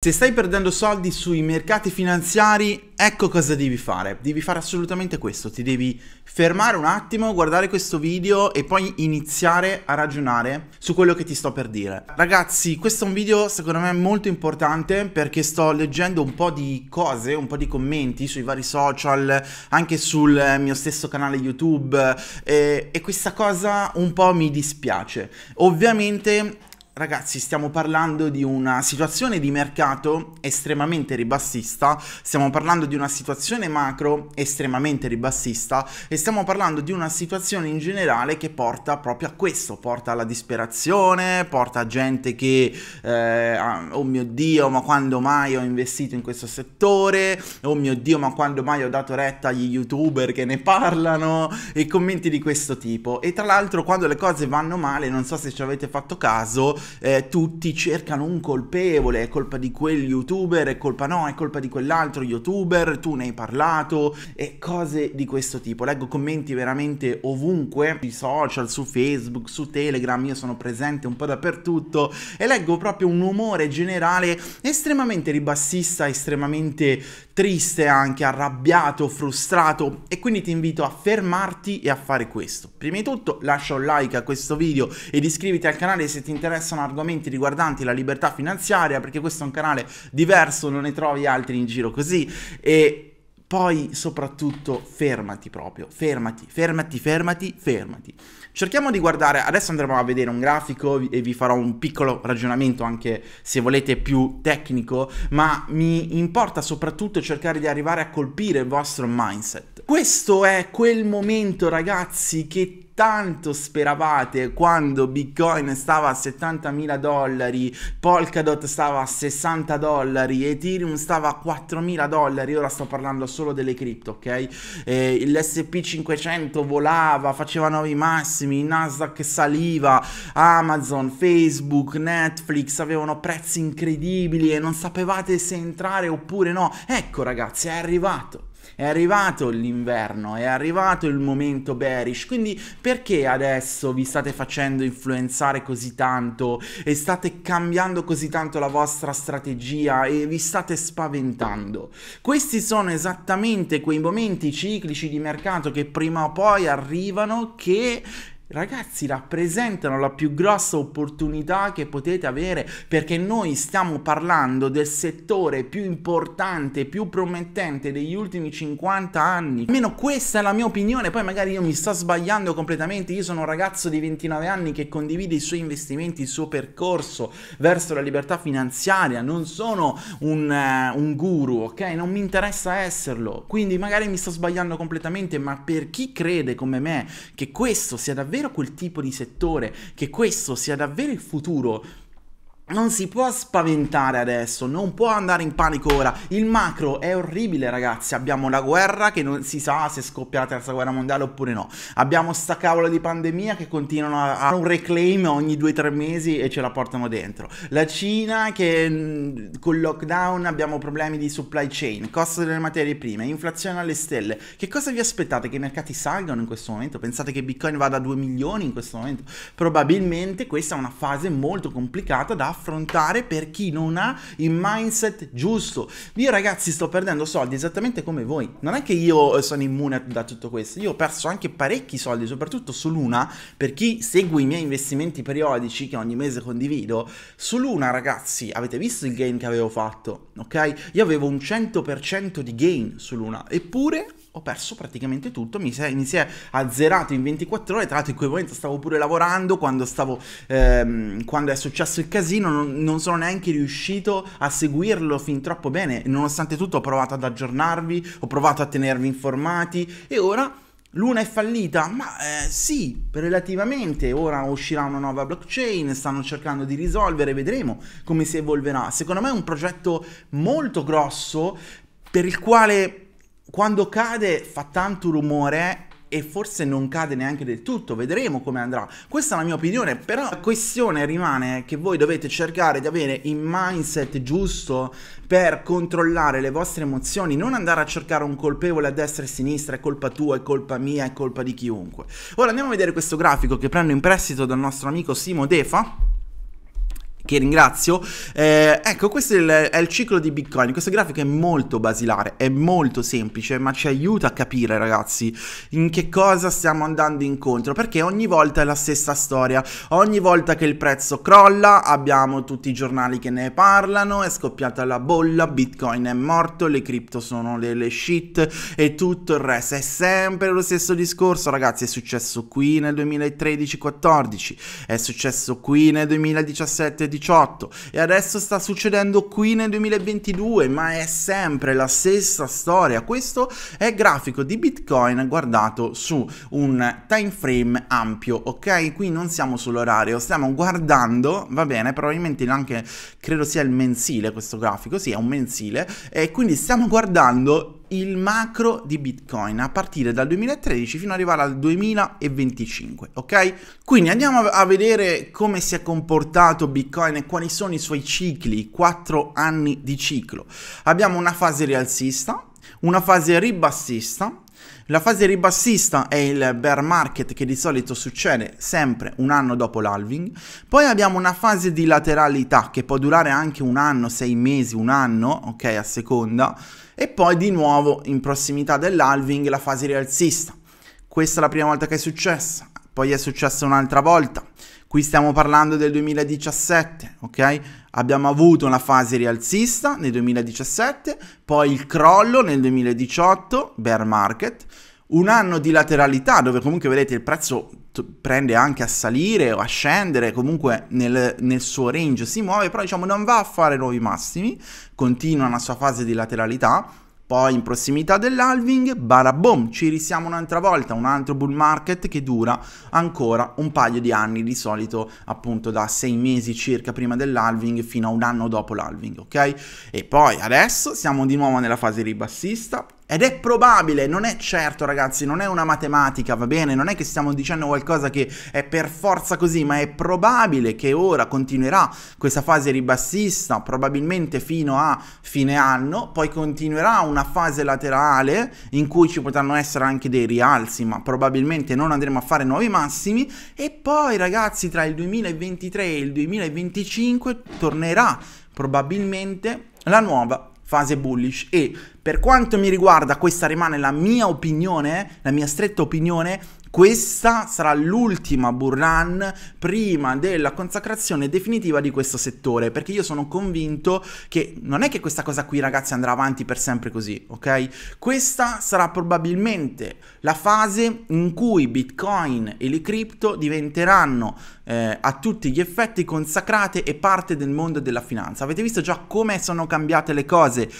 Se stai perdendo soldi sui mercati finanziari, ecco cosa devi fare. Devi fare assolutamente questo, ti devi fermare un attimo, guardare questo video e poi iniziare a ragionare su quello che ti sto per dire. Ragazzi, questo è un video secondo me molto importante perché sto leggendo un po' di cose, un po' di commenti sui vari social, anche sul eh, mio stesso canale YouTube e, eh, e questa cosa un po' mi dispiace. Ovviamente Ragazzi, stiamo parlando di una situazione di mercato estremamente ribassista, stiamo parlando di una situazione macro estremamente ribassista e stiamo parlando di una situazione in generale che porta proprio a questo, porta alla disperazione, porta a gente che, eh, oh mio Dio, ma quando mai ho investito in questo settore, oh mio Dio, ma quando mai ho dato retta agli youtuber che ne parlano e commenti di questo tipo. E tra l'altro quando le cose vanno male, non so se ci avete fatto caso, eh, tutti cercano un colpevole, è colpa di quel youtuber, è colpa no, è colpa di quell'altro youtuber, tu ne hai parlato e cose di questo tipo. Leggo commenti veramente ovunque, sui social, su Facebook, su Telegram, io sono presente un po' dappertutto e leggo proprio un umore generale estremamente ribassista, estremamente triste anche, arrabbiato, frustrato e quindi ti invito a fermarti e a fare questo. Prima di tutto lascia un like a questo video ed iscriviti al canale se ti interessano argomenti riguardanti la libertà finanziaria perché questo è un canale diverso, non ne trovi altri in giro così e poi soprattutto fermati proprio, fermati, fermati, fermati, fermati. Cerchiamo di guardare, adesso andremo a vedere un grafico e vi farò un piccolo ragionamento anche se volete più tecnico, ma mi importa soprattutto cercare di arrivare a colpire il vostro mindset. Questo è quel momento ragazzi che tanto speravate quando Bitcoin stava a 70.000 dollari, Polkadot stava a 60 dollari, Ethereum stava a 4.000 dollari, ora sto parlando solo delle cripto, ok? L'SP500 volava, faceva nuovi massimi, il Nasdaq saliva, Amazon, Facebook, Netflix avevano prezzi incredibili e non sapevate se entrare oppure no. Ecco ragazzi, è arrivato. È arrivato l'inverno, è arrivato il momento bearish, quindi perché adesso vi state facendo influenzare così tanto e state cambiando così tanto la vostra strategia e vi state spaventando? Questi sono esattamente quei momenti ciclici di mercato che prima o poi arrivano che Ragazzi, rappresentano la più grossa opportunità che potete avere perché noi stiamo parlando del settore più importante, più promettente degli ultimi 50 anni. Almeno questa è la mia opinione, poi magari io mi sto sbagliando completamente. Io sono un ragazzo di 29 anni che condivide i suoi investimenti, il suo percorso verso la libertà finanziaria. Non sono un, eh, un guru, ok? Non mi interessa esserlo. Quindi magari mi sto sbagliando completamente, ma per chi crede come me che questo sia davvero davvero quel tipo di settore, che questo sia davvero il futuro non si può spaventare adesso, non può andare in panico ora. Il macro è orribile, ragazzi. Abbiamo la guerra che non si sa se scoppia la terza guerra mondiale oppure no. Abbiamo sta cavolo di pandemia che continuano a fare un reclaim ogni 2-3 mesi e ce la portano dentro. La Cina che con il lockdown abbiamo problemi di supply chain, costo delle materie prime, inflazione alle stelle. Che cosa vi aspettate? Che i mercati salgano in questo momento? Pensate che Bitcoin vada a 2 milioni in questo momento? Probabilmente questa è una fase molto complicata da affrontare affrontare per chi non ha il mindset giusto. Io ragazzi sto perdendo soldi esattamente come voi. Non è che io sono immune da tutto questo, io ho perso anche parecchi soldi, soprattutto su Luna, per chi segue i miei investimenti periodici che ogni mese condivido. Su Luna ragazzi, avete visto il gain che avevo fatto, ok? Io avevo un 100% di gain su Luna, eppure ho perso praticamente tutto, mi si, è, mi si è, azzerato in 24 ore, tra l'altro in quel momento stavo pure lavorando quando, stavo, ehm, quando è successo il casino, non, non, sono neanche riuscito a seguirlo fin troppo bene. Nonostante tutto ho provato ad aggiornarvi, ho provato a tenervi informati e ora... Luna è fallita? Ma eh, sì, relativamente. Ora uscirà una nuova blockchain, stanno cercando di risolvere, vedremo come si evolverà. Secondo me è un progetto molto grosso per il quale quando cade fa tanto rumore e forse non cade neanche del tutto, vedremo come andrà. Questa è la mia opinione, però la questione rimane che voi dovete cercare di avere il mindset giusto per controllare le vostre emozioni, non andare a cercare un colpevole a destra e a sinistra, è colpa tua, è colpa mia, è colpa di chiunque. Ora andiamo a vedere questo grafico che prendo in prestito dal nostro amico Simo Defa che ringrazio. Eh, ecco, questo è il, è il, ciclo di Bitcoin. Questo grafico è molto basilare, è molto semplice, ma ci aiuta a capire, ragazzi, in che cosa stiamo andando incontro. Perché ogni volta è la stessa storia. Ogni volta che il prezzo crolla, abbiamo tutti i giornali che ne parlano, è scoppiata la bolla, Bitcoin è morto, le cripto sono delle shit e tutto il resto. È sempre lo stesso discorso, ragazzi. È successo qui nel 2013-14, è successo qui nel 2017-18 2018 e adesso sta succedendo qui nel 2022, ma è sempre la stessa storia. Questo è grafico di Bitcoin guardato su un time frame ampio, ok? Qui non siamo sull'orario, stiamo guardando, va bene, probabilmente anche credo sia il mensile questo grafico, sì, è un mensile e quindi stiamo guardando il macro di Bitcoin a partire dal 2013 fino ad arrivare al 2025, ok? Quindi andiamo a vedere come si è comportato Bitcoin e quali sono i suoi cicli, 4 anni di ciclo. Abbiamo una fase rialzista, una fase ribassista, la fase ribassista è il bear market che di solito succede sempre un anno dopo l'halving, poi abbiamo una fase di lateralità che può durare anche un anno, sei mesi, un anno, ok, a seconda, e poi di nuovo in prossimità dell'halving la fase rialzista. Questa è la prima volta che è successa, poi è successa un'altra volta, Qui stiamo parlando del 2017, ok? Abbiamo avuto una fase rialzista nel 2017, poi il crollo nel 2018, bear market, un anno di lateralità dove comunque vedete il prezzo prende anche a salire o a scendere, comunque nel, nel, suo range si muove, però diciamo non va a fare nuovi massimi, continua la sua fase di lateralità poi in prossimità dell'alving, barabom, ci risiamo un'altra volta, un altro bull market che dura ancora un paio di anni, di solito appunto da sei mesi circa prima dell'alving fino a un anno dopo l'alving, ok? E poi adesso siamo di nuovo nella fase ribassista, ed è probabile, non è certo ragazzi, non è una matematica, va bene? Non è che stiamo dicendo qualcosa che è per forza così, ma è probabile che ora continuerà questa fase ribassista, probabilmente fino a fine anno, poi continuerà una fase laterale in cui ci potranno essere anche dei rialzi, ma probabilmente non andremo a fare nuovi massimi e poi ragazzi tra il 2023 e il 2025 tornerà probabilmente la nuova fase bullish e per quanto mi riguarda questa rimane la mia opinione, la mia stretta opinione, questa sarà l'ultima bull run prima della consacrazione definitiva di questo settore, perché io sono convinto che non è che questa cosa qui ragazzi andrà avanti per sempre così, ok? Questa sarà probabilmente la fase in cui Bitcoin e le cripto diventeranno eh, a tutti gli effetti consacrate e parte del mondo della finanza. Avete visto già come sono cambiate le cose,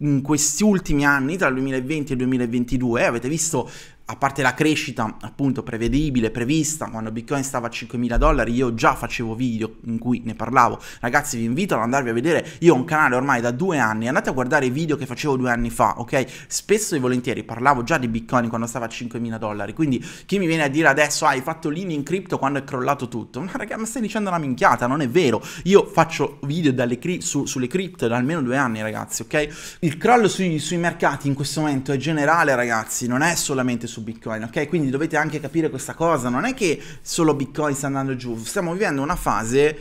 in questi ultimi anni, tra il 2020 e il 2022, avete visto a parte la crescita appunto prevedibile, prevista, quando Bitcoin stava a 5.000 dollari io già facevo video in cui ne parlavo, ragazzi vi invito ad andarvi a vedere, io ho un canale ormai da due anni, andate a guardare i video che facevo due anni fa, ok? Spesso e volentieri parlavo già di Bitcoin quando stava a 5.000 dollari, quindi chi mi viene a dire adesso ah, hai fatto l'in in cripto quando è crollato tutto, ma ragazzi ma stai dicendo una minchiata, non è vero, io faccio video cri su sulle cripto da almeno due anni ragazzi, ok? Il crollo sui, sui mercati in questo momento è generale ragazzi, non è solamente su su Bitcoin, ok? Quindi dovete anche capire questa cosa, non è che solo Bitcoin sta andando giù, stiamo vivendo una fase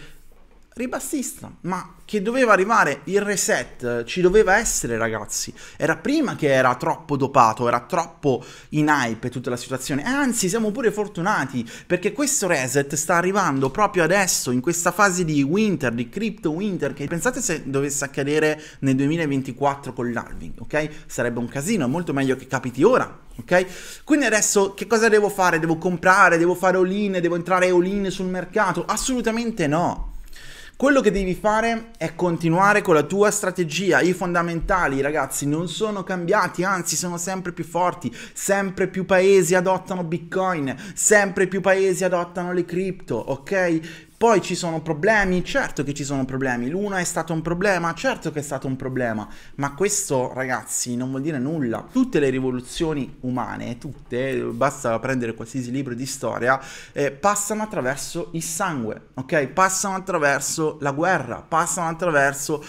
ribassista, ma che doveva arrivare il reset, ci doveva essere ragazzi, era prima che era troppo dopato, era troppo in hype tutta la situazione, e anzi siamo pure fortunati perché questo reset sta arrivando proprio adesso, in questa fase di winter, di crypto winter, che pensate se dovesse accadere nel 2024 con l'Alving, ok? Sarebbe un casino, è molto meglio che capiti ora, ok? Quindi adesso che cosa devo fare? Devo comprare, devo fare all devo entrare all sul mercato? Assolutamente no. Quello che devi fare è continuare con la tua strategia. I fondamentali, ragazzi, non sono cambiati, anzi sono sempre più forti. Sempre più paesi adottano Bitcoin, sempre più paesi adottano le cripto, ok? Poi ci sono problemi? Certo che ci sono problemi. Luna è stato un problema? Certo che è stato un problema. Ma questo, ragazzi, non vuol dire nulla. Tutte le rivoluzioni umane, tutte, basta prendere qualsiasi libro di storia, eh, passano attraverso il sangue, ok? Passano attraverso la guerra, passano attraverso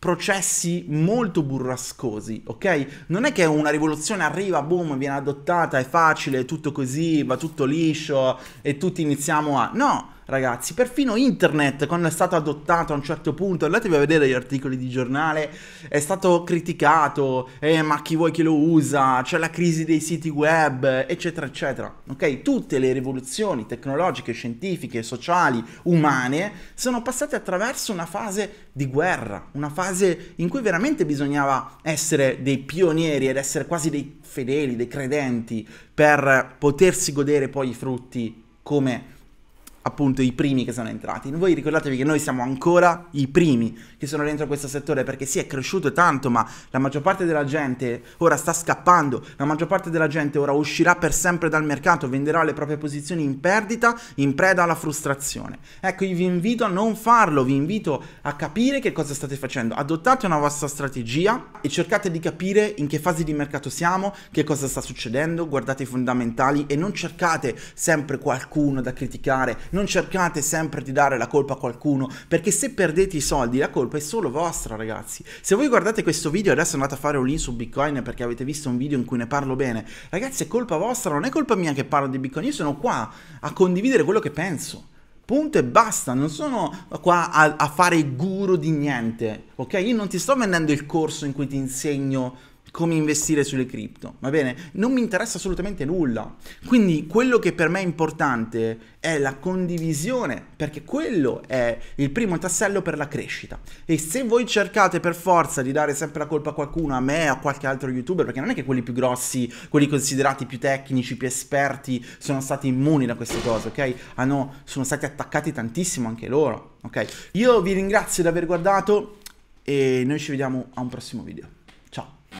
processi molto burrascosi, ok? Non è che una rivoluzione arriva, boom, viene adottata, è facile, è tutto così, va tutto liscio e tutti iniziamo a... No! ragazzi. Perfino internet, quando è stato adottato a un certo punto, andatevi a vedere gli articoli di giornale, è stato criticato, eh, ma chi vuoi che lo usa, c'è la crisi dei siti web, eccetera, eccetera. Ok? Tutte le rivoluzioni tecnologiche, scientifiche, sociali, umane, sono passate attraverso una fase di guerra, una fase in cui veramente bisognava essere dei pionieri ed essere quasi dei fedeli, dei credenti, per potersi godere poi i frutti come appunto i primi che sono entrati. Voi ricordatevi che noi siamo ancora i primi che sono dentro questo settore perché si sì, è cresciuto tanto, ma la maggior parte della gente ora sta scappando, la maggior parte della gente ora uscirà per sempre dal mercato, venderà le proprie posizioni in perdita, in preda alla frustrazione. Ecco, io vi invito a non farlo, vi invito a capire che cosa state facendo, adottate una vostra strategia e cercate di capire in che fase di mercato siamo, che cosa sta succedendo, guardate i fondamentali e non cercate sempre qualcuno da criticare non cercate sempre di dare la colpa a qualcuno, perché se perdete i soldi la colpa è solo vostra ragazzi. Se voi guardate questo video adesso andate a fare un link su Bitcoin perché avete visto un video in cui ne parlo bene, ragazzi è colpa vostra, non è colpa mia che parlo di Bitcoin, io sono qua a condividere quello che penso. Punto e basta, non sono qua a, a fare guru di niente, ok? Io non ti sto vendendo il corso in cui ti insegno come investire sulle cripto, va bene? Non mi interessa assolutamente nulla. Quindi quello che per me è importante è la condivisione, perché quello è il primo tassello per la crescita. E se voi cercate per forza di dare sempre la colpa a qualcuno, a me, o a qualche altro youtuber, perché non è che quelli più grossi, quelli considerati più tecnici, più esperti, sono stati immuni da queste cose, ok? Hanno, ah, sono stati attaccati tantissimo anche loro, ok? Io vi ringrazio di aver guardato e noi ci vediamo a un prossimo video.